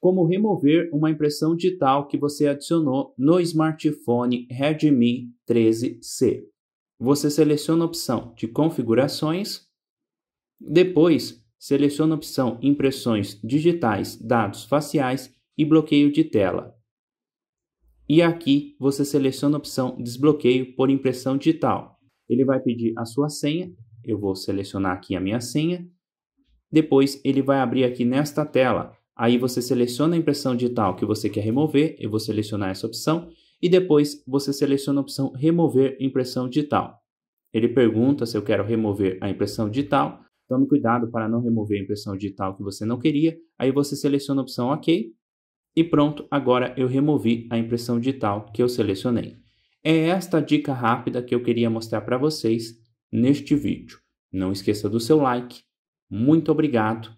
como remover uma impressão digital que você adicionou no smartphone Redmi 13C. Você seleciona a opção de configurações, depois seleciona a opção impressões digitais, dados faciais e bloqueio de tela. E aqui você seleciona a opção desbloqueio por impressão digital. Ele vai pedir a sua senha, eu vou selecionar aqui a minha senha. Depois ele vai abrir aqui nesta tela Aí você seleciona a impressão digital que você quer remover, eu vou selecionar essa opção, e depois você seleciona a opção Remover impressão digital. Ele pergunta se eu quero remover a impressão digital, tome cuidado para não remover a impressão digital que você não queria, aí você seleciona a opção OK, e pronto, agora eu removi a impressão digital que eu selecionei. É esta dica rápida que eu queria mostrar para vocês neste vídeo. Não esqueça do seu like. Muito obrigado